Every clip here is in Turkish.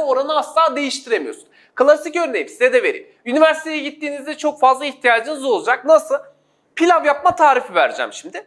yapma oranı asla değiştiremiyorsun. Klasik örneği size de vereyim. Üniversiteye gittiğinizde çok fazla ihtiyacınız olacak. Nasıl? Pilav yapma tarifi vereceğim şimdi.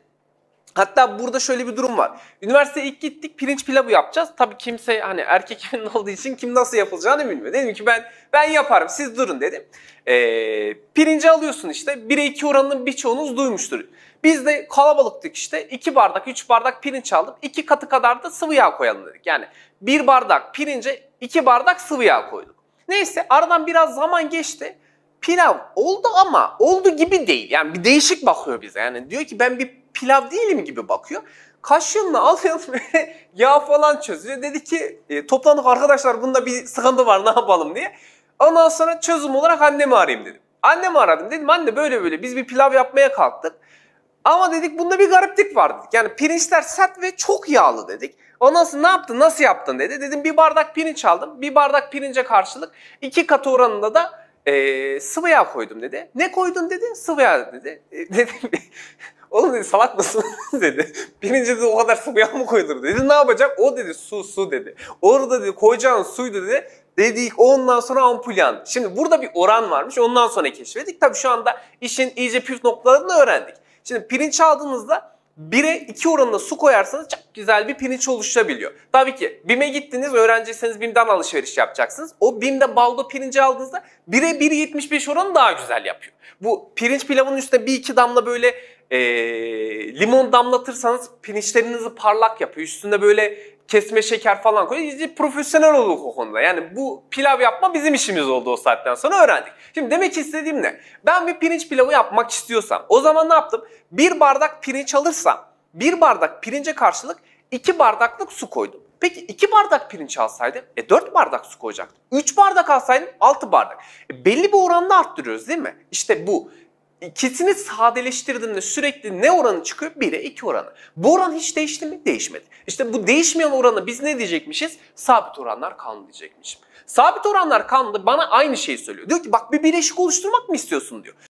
Hatta burada şöyle bir durum var. Üniversiteye ilk gittik pirinç pilavı yapacağız. Tabii kimse hani erkek evinin olduğu için kim nasıl yapılacağını bilmiyor. Dedim ki ben ben yaparım siz durun dedim. Ee, pirinci alıyorsun işte 1'e 2 oranının birçoğunuz duymuştur. Biz de kalabalıktık işte 2 bardak 3 bardak pirinç aldık. 2 katı kadar da sıvı yağ koyalım dedik. Yani 1 bardak pirince 2 bardak sıvı yağ koyduk. Neyse aradan biraz zaman geçti. Pilav oldu ama oldu gibi değil. Yani bir değişik bakıyor bize. Yani diyor ki ben bir pilav değilim gibi bakıyor. Kaşığımla alıyorum böyle yağ falan çözüyor. Dedi ki e, toplandık arkadaşlar bunda bir sıkıntı var ne yapalım diye. Ondan sonra çözüm olarak annemi arayayım dedim. Annemi aradım dedim anne böyle böyle biz bir pilav yapmaya kalktık. Ama dedik bunda bir gariplik var dedik. Yani pirinçler sert ve çok yağlı dedik. O nasıl ne yaptın nasıl yaptın dedi. Dedim bir bardak pirinç aldım. Bir bardak pirince karşılık iki katı oranında da e, sıvı yağ koydum dedi. Ne koydun dedi sıvı yağ dedi. E, dedim Oğlum dedi salak mısın dedi. Birinci dedi o kadar sıvı mı koyulur dedi. Ne yapacak? O dedi su su dedi. Orada dedi koyacağın suydu dedi. Dedik ondan sonra ampul yandı. Şimdi burada bir oran varmış ondan sonra keşfettik. Tabii şu anda işin iyice püf noktalarını öğrendik. Şimdi pirinç aldığınızda 1'e 2 oranında su koyarsanız çok güzel bir pirinç oluşabiliyor. Tabii ki BİM'e gittiniz öğrenciyseniz BİM'den alışveriş yapacaksınız. O BİM'de baldo pirinci aldığınızda 1'e 1.75 oranı daha güzel yapıyor. Bu pirinç pilavının üstüne bir iki damla böyle e, limon damlatırsanız pirinçlerinizi parlak yapıyor. Üstünde böyle kesme şeker falan koyuyor. İşte profesyonel olduk o konuda. Yani bu pilav yapma bizim işimiz oldu o saatten sonra öğrendik. Şimdi demek istediğim ne? Ben bir pirinç pilavı yapmak istiyorsam o zaman ne yaptım? Bir bardak pirinç alırsam bir bardak pirince karşılık iki bardaklık su koydum. Peki 2 bardak pirinç alsaydım e 4 bardak su koyacaktım. 3 bardak alsaydım 6 bardak. E, belli bir oranda arttırıyoruz değil mi? İşte bu ikisini sadeleştirdiğinde sürekli ne oranı çıkıyor? 1'e 2 oranı. Bu oran hiç değişti mi? Değişmedi. İşte bu değişmeyen oranı biz ne diyecekmişiz? Sabit oranlar kanunu diyecekmişim. Sabit oranlar kanunu bana aynı şeyi söylüyor. Diyor ki bak bir bileşik oluşturmak mı istiyorsun diyor.